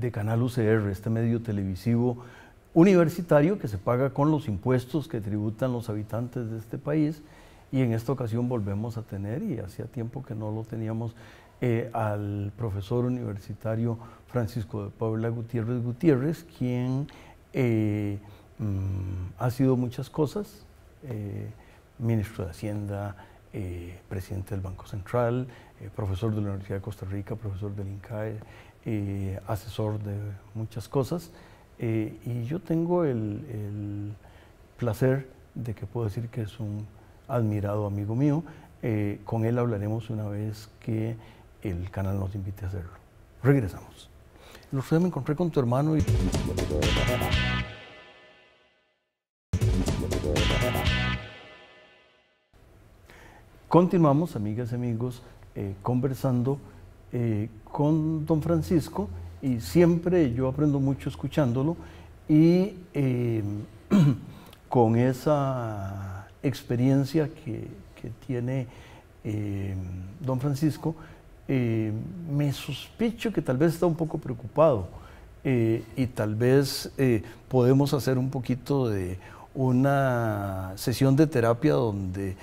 de Canal UCR, este medio televisivo universitario que se paga con los impuestos que tributan los habitantes de este país y en esta ocasión volvemos a tener, y hacía tiempo que no lo teníamos, eh, al profesor universitario Francisco de Paula Gutiérrez Gutiérrez, quien eh, mm, ha sido muchas cosas, eh, ministro de Hacienda, presidente del Banco Central, profesor de la Universidad de Costa Rica, profesor del INCAE, eh, asesor de muchas cosas, eh, y yo tengo el, placer de que puedo decir que es un admirado amigo mío. Eh, con él hablaremos una vez que el canal nos invite a hacerlo. Regresamos. me encontré con tu hermano y... Continuamos, amigas y amigos, conversando eh, con don Francisco y siempre yo aprendo mucho escuchándolo y eh, con esa experiencia que, tiene eh, don Francisco, me sospecho que tal vez está un poco preocupado y tal vez podemos hacer un poquito de una sesión de terapia donde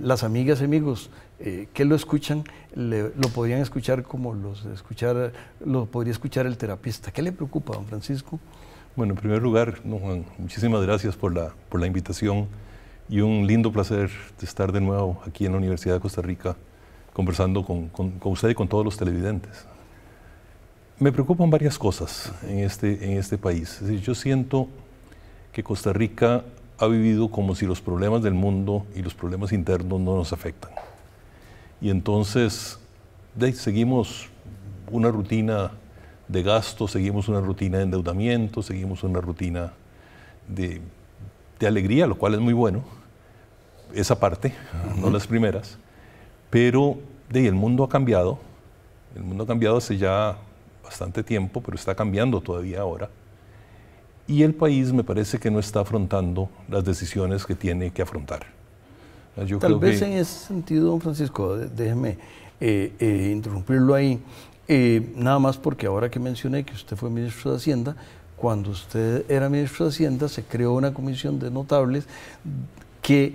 las amigas y amigos eh, que lo escuchan, lo podrían escuchar como los escuchar, lo podría escuchar el terapista. ¿Qué le preocupa, don Francisco? Bueno, en primer lugar, Juan, muchísimas gracias por la, por la invitación y un lindo placer de estar de nuevo aquí en la Universidad de Costa Rica conversando con, con, usted y con todos los televidentes. Me preocupan varias cosas en este, en este país. decir, yo siento que Costa Rica ha vivido como si los problemas del mundo y los problemas internos no nos afectan. Y entonces seguimos una rutina de gastos, seguimos una rutina de endeudamiento, seguimos una rutina de, alegría, lo cual es muy bueno, esa parte, no las primeras, pero el mundo ha cambiado, el mundo ha cambiado hace ya bastante tiempo, pero está cambiando todavía ahora, y el país me parece que no está afrontando las decisiones que tiene que afrontar. Tal vez en ese sentido, don Francisco, déjeme eh, eh, interrumpirlo ahí, eh, nada más porque ahora que mencioné que usted fue ministro de Hacienda, cuando usted era ministro de Hacienda se creó una comisión de notables que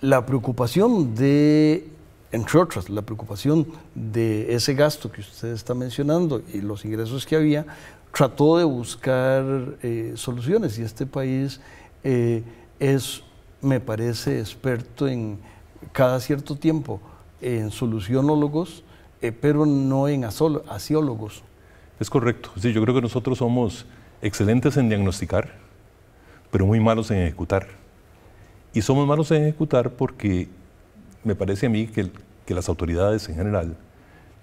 la preocupación de, entre otras, la preocupación de ese gasto que usted está mencionando y los ingresos que había, trató de buscar soluciones y este país es me parece experto en cada cierto tiempo en solucionólogos, eh, pero no en asiólogos. Es correcto. Sí, yo creo que nosotros somos excelentes en diagnosticar, pero muy malos en ejecutar. Y somos malos en ejecutar porque me parece a mí que, las autoridades en general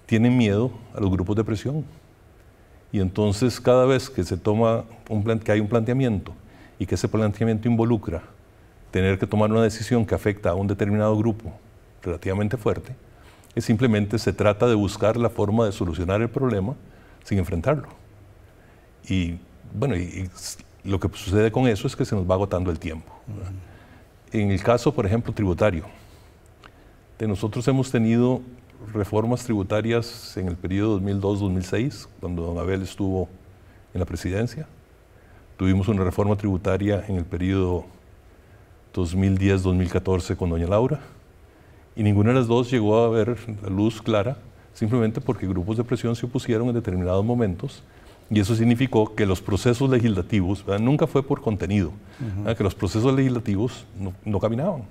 tienen miedo a los grupos de presión. Y entonces cada vez que se toma que hay un planteamiento y que ese planteamiento involucra tener que tomar una decisión que afecta a un determinado grupo relativamente fuerte, es simplemente se trata de buscar la forma de solucionar el problema sin enfrentarlo. Y bueno, y, lo que sucede con eso es que se nos va agotando el tiempo. En el caso, por ejemplo, tributario, de nosotros hemos tenido reformas tributarias en el periodo 2002-2006, cuando don Abel estuvo en la presidencia. Tuvimos una reforma tributaria en el periodo 2010-2014 con doña Laura, y ninguna de las dos llegó a ver la luz clara, simplemente porque grupos de presión se opusieron en determinados momentos, y eso significó que los procesos legislativos, nunca fue por contenido, que los procesos legislativos no, no caminaban.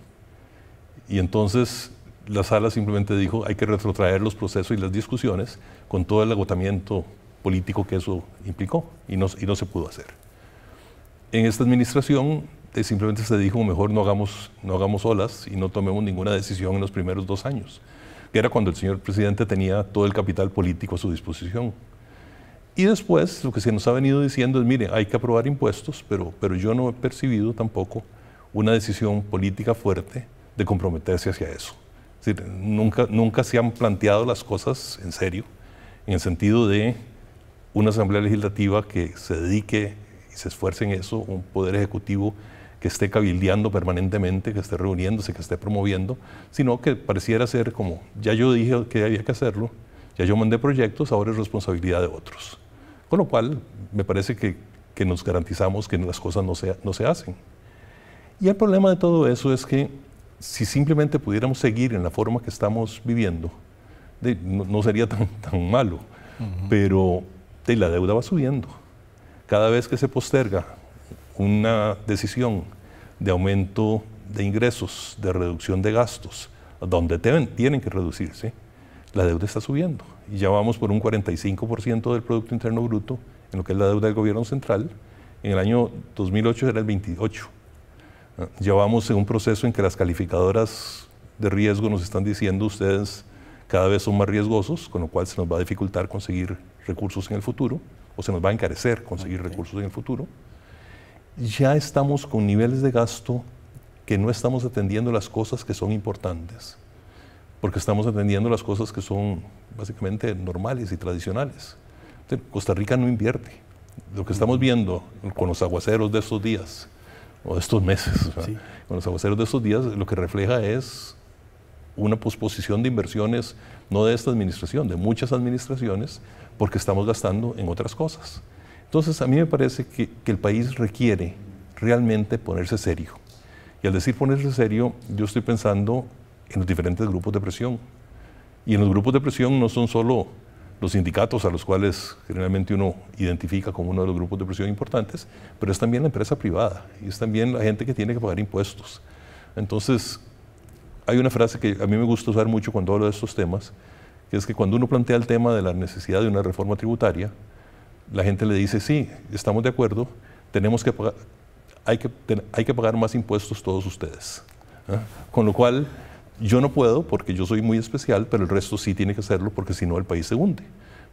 Y entonces la sala simplemente dijo, hay que retrotraer los procesos y las discusiones con todo el agotamiento político que eso implicó y no, y no se pudo hacer. En esta administración simplemente se dijo, mejor no hagamos, no hagamos olas y no tomemos ninguna decisión en los primeros dos años, que era cuando el señor presidente tenía todo el capital político a su disposición. Y después lo que se nos ha venido diciendo es, mire, hay que aprobar impuestos, pero, pero yo no he percibido tampoco una decisión política fuerte de comprometerse hacia eso. nunca, nunca se han planteado las cosas en serio, en el sentido de una asamblea legislativa que se dedique y se esfuerce en eso, un poder ejecutivo esté cabildeando permanentemente, que esté reuniéndose, que esté promoviendo, sino que pareciera ser como, ya yo dije que había que hacerlo, ya yo mandé proyectos, ahora es responsabilidad de otros. Con lo cual, me parece que, que nos garantizamos que las cosas no se, no se hacen. Y el problema de todo eso es que si simplemente pudiéramos seguir en la forma que estamos viviendo, no, sería tan, tan malo, pero la deuda va subiendo. Cada vez que se posterga una decisión de aumento de ingresos, de reducción de gastos, donde tienen que reducirse, la deuda está subiendo. Y ya vamos por un 45% del Producto Interno Bruto en lo que es la deuda del gobierno central. En el año 2008 era el 28. Ya vamos en un proceso en que las calificadoras de riesgo nos están diciendo ustedes cada vez son más riesgosos, con lo cual se nos va a dificultar conseguir recursos en el futuro, o se nos va a encarecer conseguir recursos en el futuro ya estamos con niveles de gasto que no estamos atendiendo las cosas que son importantes, porque estamos atendiendo las cosas que son básicamente normales y tradicionales. Costa Rica no invierte. Lo que estamos viendo con los aguaceros de estos días, o de estos meses, con los aguaceros de estos días, lo que refleja es una posposición de inversiones, no de esta administración, de muchas administraciones, porque estamos gastando en otras cosas. Entonces, a mí me parece que, el país requiere realmente ponerse serio. Y al decir ponerse serio, yo estoy pensando en los diferentes grupos de presión. Y en los grupos de presión no son solo los sindicatos a los cuales generalmente uno identifica como uno de los grupos de presión importantes, pero es también la empresa privada y es también la gente que tiene que pagar impuestos. Entonces, hay una frase que a mí me gusta usar mucho cuando hablo de estos temas, que es que cuando uno plantea el tema de la necesidad de una reforma tributaria, la gente le dice, sí, estamos de acuerdo, tenemos que pagar, hay, que, hay que pagar más impuestos todos ustedes. ¿ah? Con lo cual, yo no puedo porque yo soy muy especial, pero el resto sí tiene que hacerlo porque si no el país se hunde.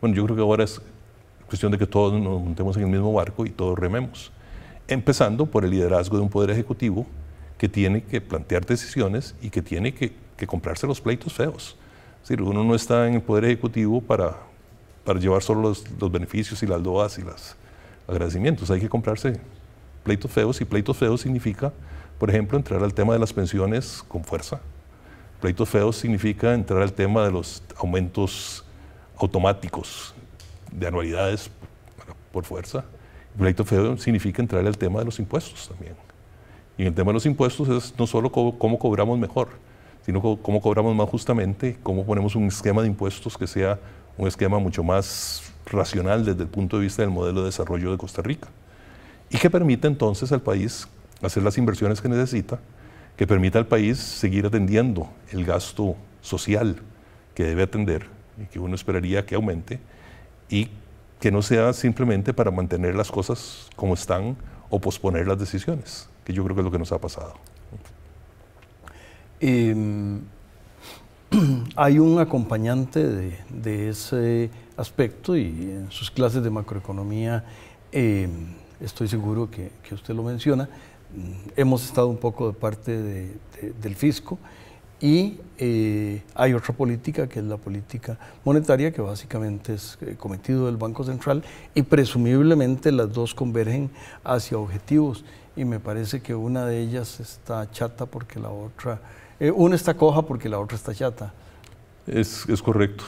Bueno, yo creo que ahora es cuestión de que todos nos montemos en el mismo barco y todos rememos. Empezando por el liderazgo de un poder ejecutivo que tiene que plantear decisiones y que tiene que, comprarse los pleitos feos. Es decir, uno no está en el poder ejecutivo para, para llevar solo los, los beneficios y las loas y los agradecimientos. Hay que comprarse pleitos feos y pleitos feos significa, por ejemplo, entrar al tema de las pensiones con fuerza. Pleitos feos significa entrar al tema de los aumentos automáticos de anualidades por fuerza. Pleitos feos significa entrar al tema de los impuestos también. Y el tema de los impuestos es no solo cómo, cobramos mejor, sino cómo cobramos más justamente, cómo ponemos un esquema de impuestos que sea un esquema mucho más racional desde el punto de vista del modelo de desarrollo de Costa Rica y que permita entonces al país hacer las inversiones que necesita, que permita al país seguir atendiendo el gasto social que debe atender y que uno esperaría que aumente y que no sea simplemente para mantener las cosas como están o posponer las decisiones, que yo creo que es lo que nos ha pasado. Em, hay un acompañante de, ese aspecto y en sus clases de macroeconomía, eh, estoy seguro que, usted lo menciona, mm, hemos estado un poco de parte del fisco y eh, hay otra política que es la política monetaria que básicamente es eh, cometido del Banco Central y presumiblemente las dos convergen hacia objetivos y me parece que una de ellas está chata porque la otra, una está coja porque la otra está chata es, correcto.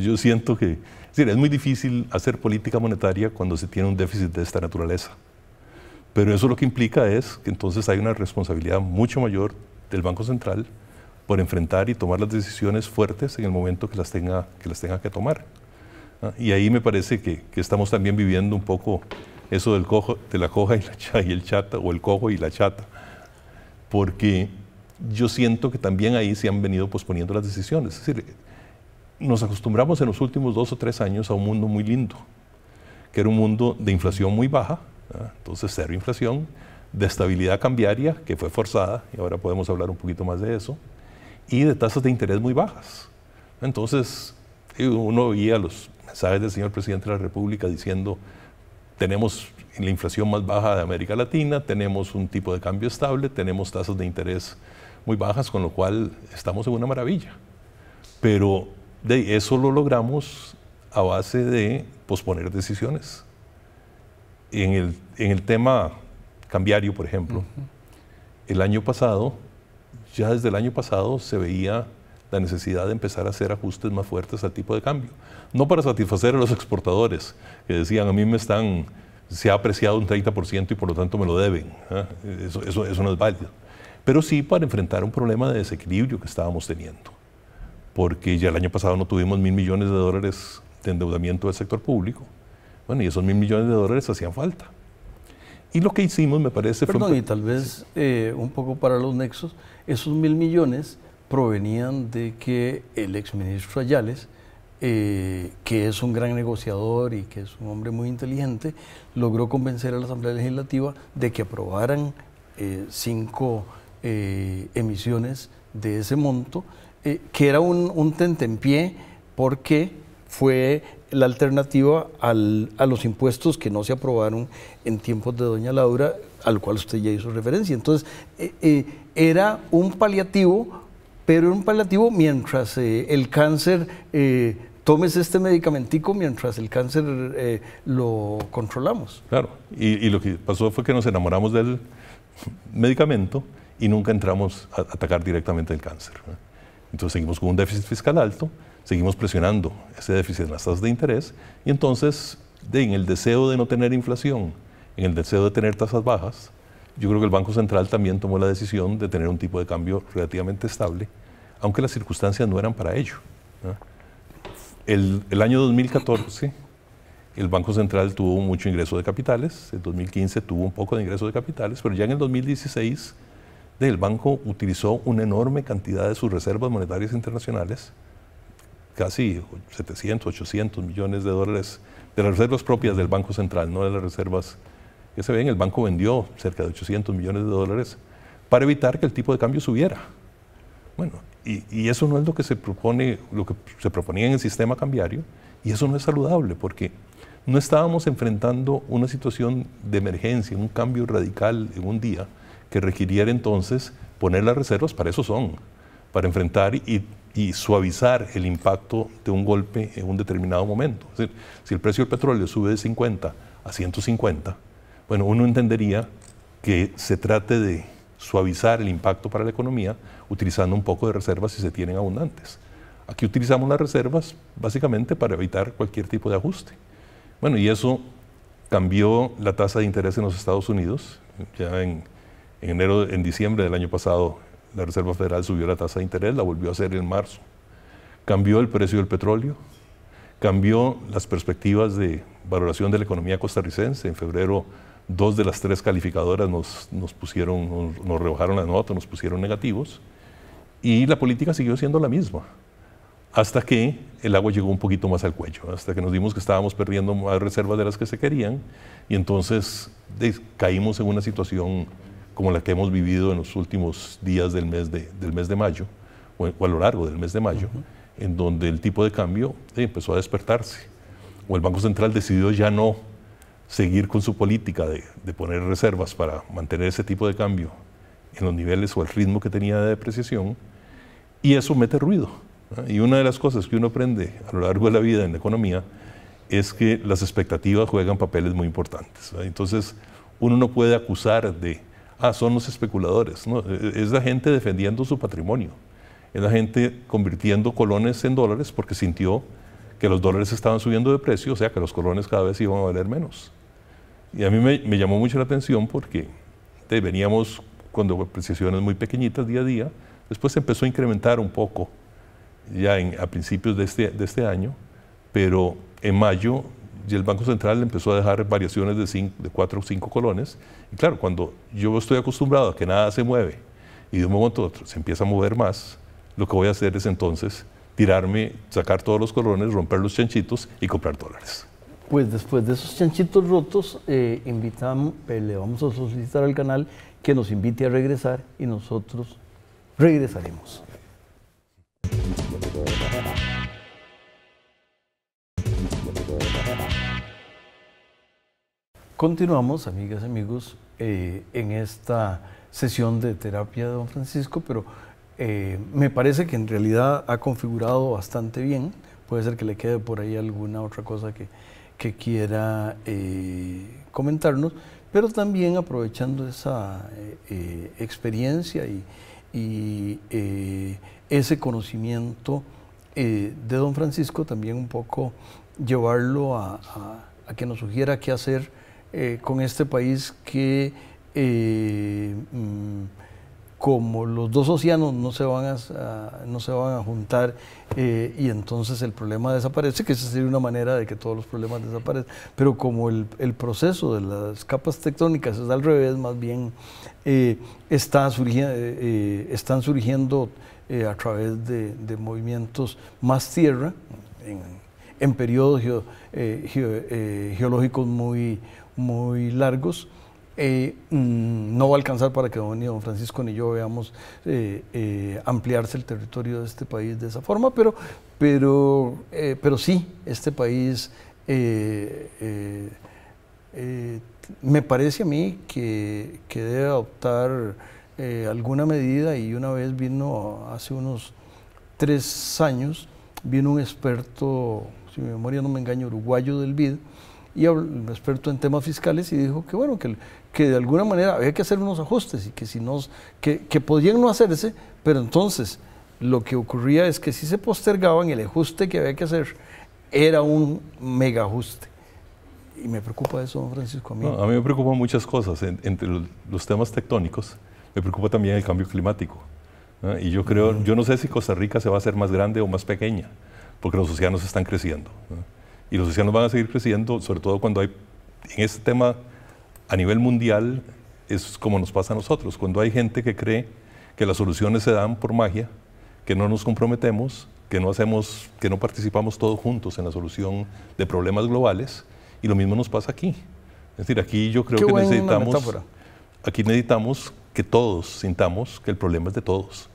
Yo siento que es, es muy difícil hacer política monetaria cuando se tiene un déficit de esta naturaleza. Pero eso lo que implica es que entonces hay una responsabilidad mucho mayor del Banco Central por enfrentar y tomar las decisiones fuertes en el momento que las tenga que, las tenga que tomar. Y ahí me parece que, estamos también viviendo un poco eso del cojo, de la coja y, la el chata, o el cojo y la chata, porque yo siento que también ahí se han venido posponiendo las decisiones. Es decir, nos acostumbramos en los últimos dos o tres años a un mundo muy lindo, que era un mundo de inflación muy baja, ¿ah? entonces cero inflación, de estabilidad cambiaria, que fue forzada, y ahora podemos hablar un poquito más de eso, y de tasas de interés muy bajas. Entonces, uno oía los mensajes del señor presidente de la República diciendo, tenemos la inflación más baja de América Latina, tenemos un tipo de cambio estable, tenemos tasas de interés muy bajas, con lo cual estamos en una maravilla. Pero de eso lo logramos a base de posponer decisiones. En el, tema cambiario, por ejemplo, el año pasado, ya desde el año pasado se veía la necesidad de empezar a hacer ajustes más fuertes al tipo de cambio. No para satisfacer a los exportadores, que decían, a mí me están, se ha apreciado un 30% y por lo tanto me lo deben. ¿ah? eso, eso no es válido pero sí para enfrentar un problema de desequilibrio que estábamos teniendo, porque ya el año pasado no tuvimos mil millones de dólares de endeudamiento del sector público, bueno, y esos mil millones de dólares hacían falta. Y lo que hicimos, me parece, Perdón, y tal vez eh, un poco para los nexos, esos mil millones provenían de que el exministro Ayales, eh, que es un gran negociador y que es un hombre muy inteligente, logró convencer a la Asamblea Legislativa de que aprobaran eh, cinco eh, emisiones de ese monto, eh, que era un, tentempié porque fue la alternativa a los impuestos que no se aprobaron en tiempos de doña Laura, al cual usted ya hizo referencia. Entonces, eh, era un paliativo, pero era un paliativo mientras el cáncer tomes este medicamentico mientras el cáncer lo controlamos. Claro, y, lo que pasó fue que nos enamoramos del medicamento y nunca entramos a atacar directamente el cáncer. Entonces seguimos con un déficit fiscal alto, seguimos presionando ese déficit en las tasas de interés y entonces en el deseo de no tener inflación, en el deseo de tener tasas bajas, yo creo que el Banco Central también tomó la decisión de tener un tipo de cambio relativamente estable, aunque las circunstancias no eran para ello. El, el año 2014 el Banco Central tuvo mucho ingreso de capitales, en 2015 tuvo un poco de ingreso de capitales, pero ya en el 2016 el banco utilizó una enorme cantidad de sus reservas monetarias internacionales, casi 700, 800 millones de dólares de las reservas propias del Banco Central, no de las reservas que se ven. El banco vendió cerca de 800 millones de dólares para evitar que el tipo de cambio subiera. Bueno, y, y, eso no es lo que se propone, lo que se proponía en el sistema cambiario, y eso no es saludable porque no estábamos enfrentando una situación de emergencia, un cambio radical en un día, que requiriera entonces poner las reservas, para eso son, para enfrentar y, suavizar el impacto de un golpe en un determinado momento. Es decir, si el precio del petróleo sube de 50 a 150, bueno, uno entendería que se trate de suavizar el impacto para la economía utilizando un poco de reservas si se tienen abundantes. Aquí utilizamos las reservas básicamente para evitar cualquier tipo de ajuste. Bueno, y eso cambió la tasa de interés en los Estados Unidos. Ya en en, enero, en diciembre del año pasado, la Reserva Federal subió la tasa de interés, la volvió a hacer en marzo. Cambió el precio del petróleo, cambió las perspectivas de valoración de la economía costarricense. En febrero, dos de las tres calificadoras nos, nos pusieron, nos, nos rebajaron la nota, nos pusieron negativos. Y la política siguió siendo la misma hasta que el agua llegó un poquito más al cuello, hasta que nos dimos que estábamos perdiendo más reservas de las que se querían y entonces caímos en una situación como la que hemos vivido en los últimos días del mes de, del mes de mayo, o, a lo largo del mes de mayo, en donde el tipo de cambio empezó a despertarse, o el Banco Central decidió ya no seguir con su política de, de, poner reservas para mantener ese tipo de cambio en los niveles o el ritmo que tenía de depreciación, y eso mete ruido. Y una de las cosas que uno aprende a lo largo de la vida en la economía es que las expectativas juegan papeles muy importantes. Entonces, uno no puede acusar de ah, son los especuladores. E, e, es la gente defendiendo su patrimonio. Es la gente convirtiendo colones en dólares porque sintió que los dólares estaban subiendo de precio, o sea que los colones cada vez iban a valer menos. Y a mí me, llamó mucho la atención porque veníamos con depreciaciones muy pequeñitas día a día, después empezó a incrementar un poco ya a principios de este, de este año, pero en mayo y el Banco Central empezó a dejar variaciones de, cinco, de cuatro o cinco colones. Y claro, cuando yo estoy acostumbrado a que nada se mueve y de un momento a otro se empieza a mover más, lo que voy a hacer es entonces tirarme, sacar todos los colones, romper los chanchitos y comprar dólares. Pues después de esos chanchitos rotos, eh, invitamos, eh, le vamos a solicitar al canal que nos invite a regresar y nosotros regresaremos. Continuamos, amigas, amigos, eh, en esta sesión de terapia de don Francisco, pero eh, me parece que en realidad ha configurado bastante bien. Puede ser que le quede por ahí alguna otra cosa que, que quiera eh, comentarnos, pero también aprovechando esa experiencia y, ese conocimiento de don Francisco, también un poco llevarlo a que nos sugiera qué hacer eh, con este país que eh, mm, como los dos océanos no se van a, no se van a juntar eh, y entonces el problema desaparece, que esa sería una manera de que todos los problemas desaparezcan, pero como el, proceso de las capas tectónicas es al revés, más bien está surgiendo, están surgiendo a través de, movimientos más tierra en, periodos geológicos muy, muy largos. Eh, mm, no va a alcanzar para que don, don Francisco ni yo veamos eh, eh, ampliarse el territorio de este país de esa forma, pero, sí, este país me parece a mí que, debe adoptar alguna medida y una vez vino, hace unos tres años, vino un experto, si mi memoria no me engaña uruguayo del BID, y un experto en temas fiscales y dijo que bueno, que, que de alguna manera había que hacer unos ajustes y que si no, que, que podían no hacerse, pero entonces lo que ocurría es que si se postergaban el ajuste que había que hacer era un mega ajuste. Y me preocupa eso, don Francisco. A mí, a mí me preocupan muchas cosas. entre los temas tectónicos, me preocupa también el cambio climático. Y yo creo, yo no sé si Costa Rica se va a hacer más grande o más pequeña, porque los océanos están creciendo y los océanos van a seguir creciendo, sobre todo cuando hay, en este tema a nivel mundial, es como nos pasa a nosotros, cuando hay gente que cree que las soluciones se dan por magia, que no nos comprometemos, que no hacemos, que no participamos todos juntos en la solución de problemas globales, y lo mismo nos pasa aquí. Es decir, aquí yo creo que necesitamos, aquí necesitamos que todos sintamos que el problema es de todos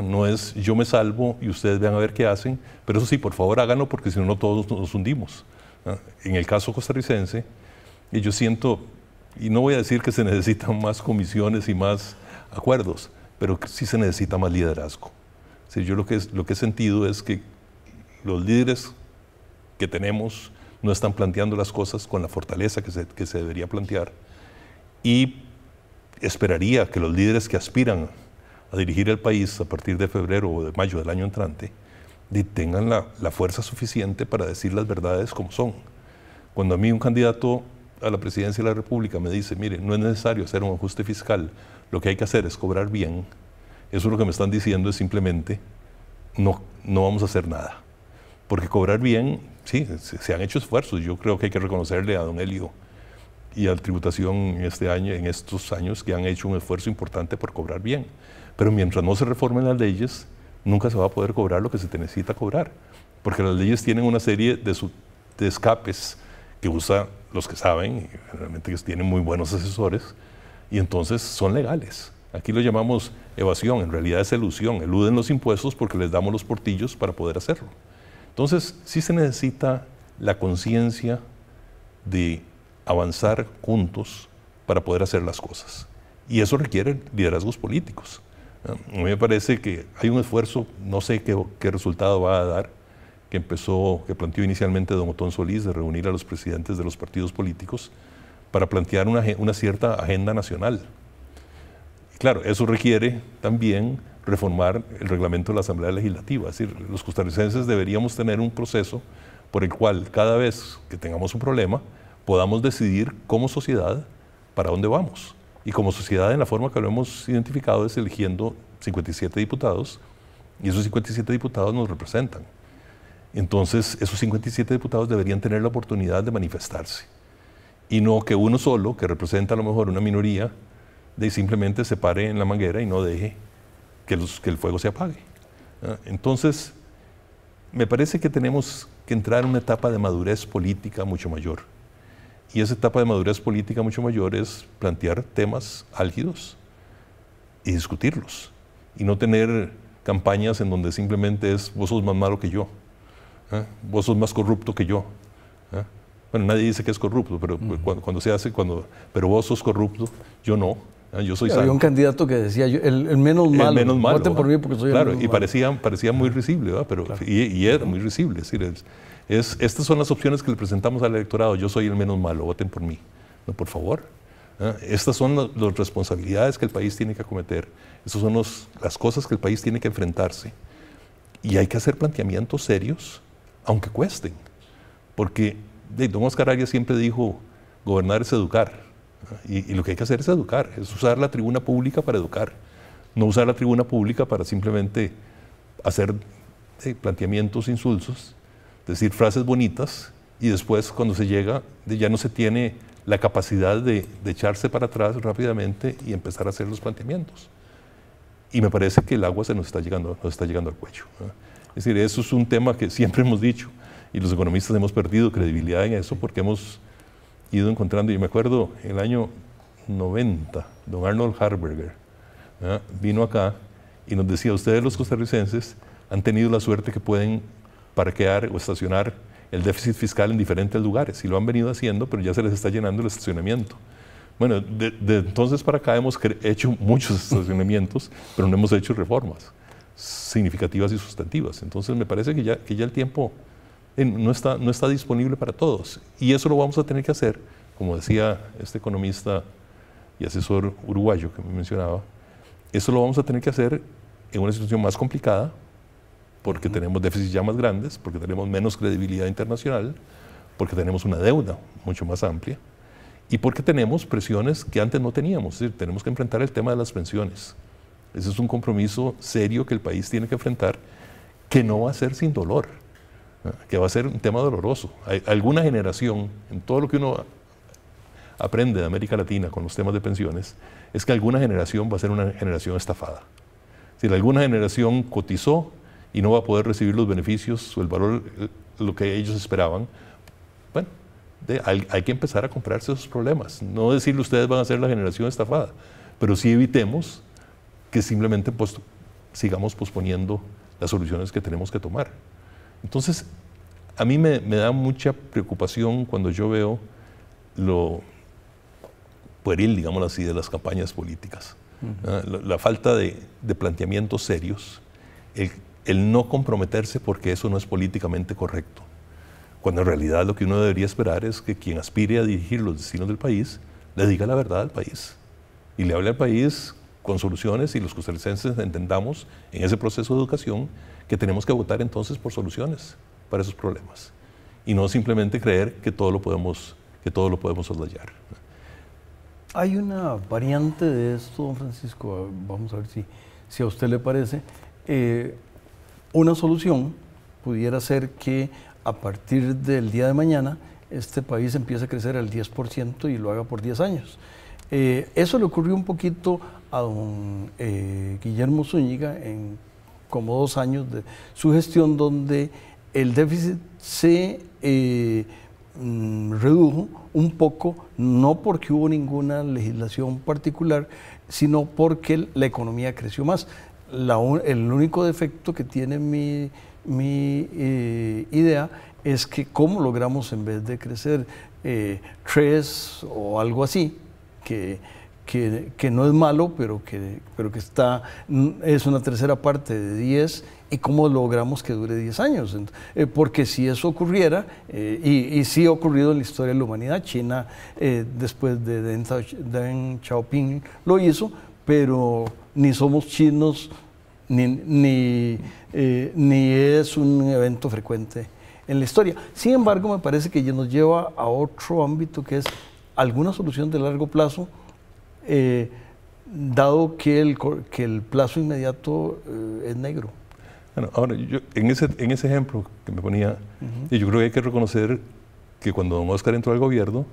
no es yo me salvo y ustedes vean a ver qué hacen, pero eso sí, por favor háganlo porque si no todos nos hundimos. En el caso costarricense, yo siento, y no voy a decir que se necesitan más comisiones y más acuerdos, pero sí se necesita más liderazgo. yo lo que, lo que he sentido es que los líderes que tenemos no están planteando las cosas con la fortaleza que que se debería plantear y esperaría que los líderes que aspiran a dirigir el país a partir de febrero o de mayo del año entrante, tengan la, fuerza suficiente para decir las verdades como son. Cuando a mí un candidato a la presidencia de la República me dice, mire, no es necesario hacer un ajuste fiscal, lo que hay que hacer es cobrar bien, eso lo que me están diciendo es simplemente, no, no vamos a hacer nada. Porque cobrar bien, sí, se, han hecho esfuerzos, yo creo que hay que reconocerle a don Helio y a la tributación este año, en estos años que han hecho un esfuerzo importante por cobrar bien. Pero mientras no se reformen las leyes, nunca se va a poder cobrar lo que se necesita cobrar, porque las leyes tienen una serie de, escapes que usan los que saben, y realmente que tienen muy buenos asesores, y entonces son legales. Aquí lo llamamos evasión, en realidad es elusión, eluden los impuestos porque les damos los portillos para poder hacerlo. Entonces, sí se necesita la conciencia de avanzar juntos para poder hacer las cosas. Y eso requiere liderazgos políticos. A mí me parece que hay un esfuerzo, no sé qué, resultado va a dar, que empezó, que planteó inicialmente don Otón Solís de reunir a los presidentes de los partidos políticos para plantear una, una cierta agenda nacional. Claro, eso requiere también reformar el reglamento de la Asamblea Legislativa. Es decir, los costarricenses deberíamos tener un proceso por el cual cada vez que tengamos un problema podamos decidir como sociedad para dónde vamos. Y como sociedad, en la forma que lo hemos identificado, es eligiendo 57 diputados y esos 57 diputados nos representan. Entonces, esos 57 diputados deberían tener la oportunidad de manifestarse y no que uno solo, que representa a lo mejor una minoría, de simplemente se pare en la manguera y no deje que, que el fuego se apague. Entonces, me parece que tenemos que entrar en una etapa de madurez política mucho mayor y esa etapa de madurez política mucho mayor es plantear temas álgidos y discutirlos. Y no tener campañas en donde simplemente es vos sos más malo que yo, ¿eh? vos sos más corrupto que yo. ¿eh? Bueno, nadie dice que es corrupto, pero pues, cuando, se hace, cuando, pero vos sos corrupto, yo no. ¿eh? Yo soy Había un candidato que decía, el, menos malo, el por mí porque soy el menos y parecía, parecía muy risible, ¿verdad? Pero, y, y, era muy risible. Es decir, es, estas son las opciones que le presentamos al electorado, yo soy el menos malo, voten por mí. No, por favor. ¿Ah? Estas son las responsabilidades que el país tiene que acometer, estas son las cosas que el país tiene que enfrentarse. Y hay que hacer planteamientos serios, aunque cuesten. Porque don Oscar Arias siempre dijo, gobernar es educar. ¿ah? Y, lo que hay que hacer es educar, es usar la tribuna pública para educar, no usar la tribuna pública para simplemente hacer eh, planteamientos insulsos decir frases bonitas y después cuando se llega ya no se tiene la capacidad de, echarse para atrás rápidamente y empezar a hacer los planteamientos. Y me parece que el agua se nos está llegando, está llegando al cuello. Es decir, eso es un tema que siempre hemos dicho y los economistas hemos perdido credibilidad en eso porque hemos ido encontrando, y me acuerdo el año 90, don Arnold Harberger vino acá y nos decía, ustedes los costarricenses han tenido la suerte que pueden parquear o estacionar el déficit fiscal en diferentes lugares. Y lo han venido haciendo, pero ya se les está llenando el estacionamiento. Bueno, de, entonces para acá hemos hecho muchos estacionamientos, pero no hemos hecho reformas significativas y sustantivas. Entonces me parece que ya, que ya el tiempo eh, no está, no está disponible para todos. Y eso lo vamos a tener que hacer, como decía este economista y asesor uruguayo que me mencionaba, eso lo vamos a tener que hacer en una situación más complicada, porque tenemos déficits ya más grandes, porque tenemos menos credibilidad internacional, porque tenemos una deuda mucho más amplia y porque tenemos presiones que antes no teníamos. Es decir, tenemos que enfrentar el tema de las pensiones. Ese es un compromiso serio que el país tiene que enfrentar, que no va a ser sin dolor, que va a ser un tema doloroso. Hay alguna generación, en todo lo que uno aprende de América Latina con los temas de pensiones, es que alguna generación va a ser una generación estafada. Si alguna generación cotizó y no va a poder recibir los beneficios o el valor, eh, lo que ellos esperaban, bueno, de, hay, que empezar a comprarse esos problemas. No decirle ustedes van a ser la generación estafada, pero sí evitemos que simplemente pues, sigamos posponiendo las soluciones que tenemos que tomar. Entonces, a mí me, me da mucha preocupación cuando yo veo lo pueril, digámoslo así, de las campañas políticas. Ah, la, falta de, de planteamientos serios, el el no comprometerse porque eso no es políticamente correcto. Cuando en realidad lo que uno debería esperar es que quien aspire a dirigir los destinos del país le diga la verdad al país y le hable al país con soluciones y los costarricenses entendamos en ese proceso de educación que tenemos que votar entonces por soluciones para esos problemas y no simplemente creer que todo lo podemos que todo lo podemos soslayar. Hay una variante de esto, don Francisco, vamos a ver si, si a usted le parece. Eh, una solución pudiera ser que a partir del día de mañana este país empiece a crecer al 10% y lo haga por 10 años. Eh, eso le ocurrió un poquito a don eh, Guillermo Zúñiga en como dos años de su gestión donde el déficit se eh, mm, redujo un poco, no porque hubo ninguna legislación particular, sino porque la economía creció más el único defecto que tiene mi, mi eh, idea es que cómo logramos en vez de crecer eh, tres o algo así, que, que, que, no es malo, pero que, pero que está, mm, es una tercera parte de diez, y cómo logramos que dure diez años. Eh, porque si eso ocurriera, y, y, sí ha ocurrido en la historia de la humanidad, China después de Deng Xiaoping lo hizo, pero ni somos chinos ni, ni, eh, ni es un evento frecuente en la historia. Sin embargo, me parece que nos lleva a otro ámbito que es alguna solución de largo plazo, eh, dado que el, que el plazo inmediato eh, es negro. Bueno, ahora, yo, en, ese, en ese ejemplo que me ponía, yo creo que hay que reconocer que cuando don Oscar entró al gobierno,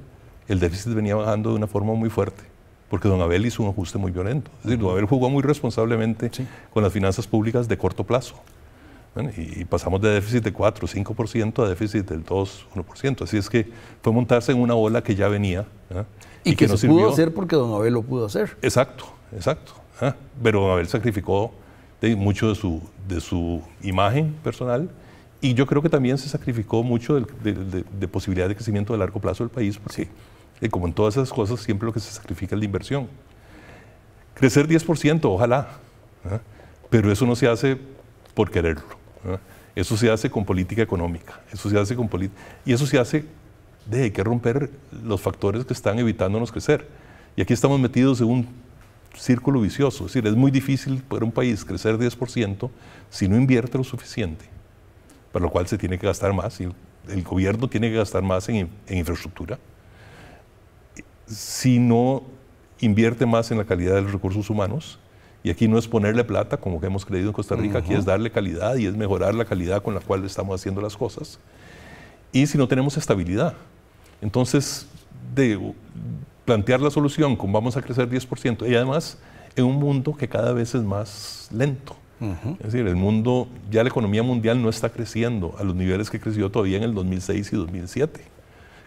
el déficit venía bajando de una forma muy fuerte porque don Abel hizo un ajuste muy violento. Es decir, don Abel jugó muy responsablemente con las finanzas públicas de corto plazo. y, pasamos de déficit de 4, 5% a déficit del 2, 1%. Así es que fue montarse en una ola que ya venía. Y, que, no se pudo hacer porque don Abel lo pudo hacer. Exacto, exacto. ¿ah? Pero don Abel sacrificó mucho de su, de su imagen personal y yo creo que también se sacrificó mucho de, de posibilidad de crecimiento de largo plazo del país sí. Y como en todas esas cosas, siempre lo que se sacrifica es la inversión. Crecer 10%, ojalá, ¿eh? pero eso no se hace por quererlo. ¿eh? Eso se hace con política económica, eso se hace con y eso se hace de que romper los factores que están evitándonos crecer. Y aquí estamos metidos en un círculo vicioso, es decir, es muy difícil para un país crecer 10% si no invierte lo suficiente, para lo cual se tiene que gastar más y el gobierno tiene que gastar más en infraestructura si no invierte más en la calidad de los recursos humanos. Y aquí no es ponerle plata, como que hemos creído en Costa Rica, aquí es darle calidad y es mejorar la calidad con la cual estamos haciendo las cosas. Y si no tenemos estabilidad, entonces de plantear la solución con vamos a crecer 10%, y además en un mundo que cada vez es más lento. Es decir, el mundo, ya la economía mundial no está creciendo a los niveles que creció todavía en el 2006 y 2007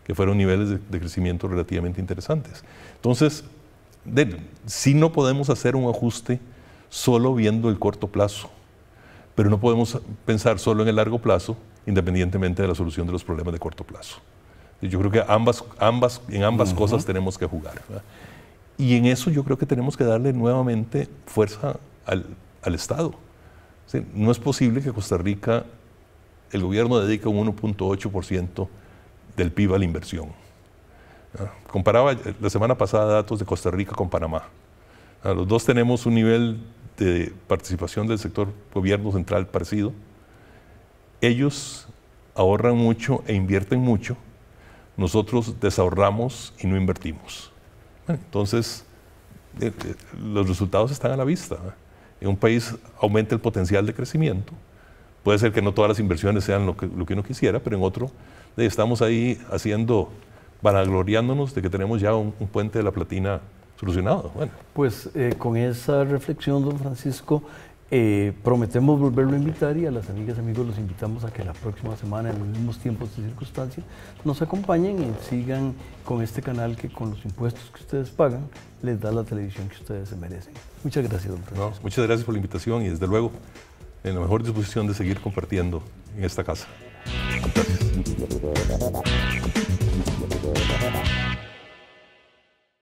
que fueron niveles de, crecimiento relativamente interesantes. Entonces, de, si no podemos hacer un ajuste solo viendo el corto plazo, pero no podemos pensar solo en el largo plazo, independientemente de la solución de los problemas de corto plazo. Yo creo que ambas, ambas, en ambas cosas tenemos que jugar. Y en eso yo creo que tenemos que darle nuevamente fuerza al, Estado. No es posible que Costa Rica, el gobierno dedique un 1.8% del PIB a la inversión. Comparaba eh, la semana pasada datos de Costa Rica con Panamá. Los dos tenemos un nivel de participación del sector gobierno central parecido. Ellos ahorran mucho e invierten mucho. Nosotros desahorramos y no invertimos. entonces, eh, eh, los resultados están a la vista. En un país aumenta el potencial de crecimiento. Puede ser que no todas las inversiones sean lo que, lo que uno quisiera, pero en otro estamos ahí haciendo, vanagloriándonos de que tenemos ya un, puente de la platina solucionado. Bueno. Pues eh, con esa reflexión, don Francisco, eh, prometemos volverlo a invitar y a las amigas y amigos los invitamos a que la próxima semana, en los mismos tiempos y circunstancias, nos acompañen y sigan con este canal que con los impuestos que ustedes pagan les da la televisión que ustedes se merecen. Muchas gracias, don Francisco. muchas gracias por la invitación y desde luego en la mejor disposición de seguir compartiendo en esta casa. Thank you.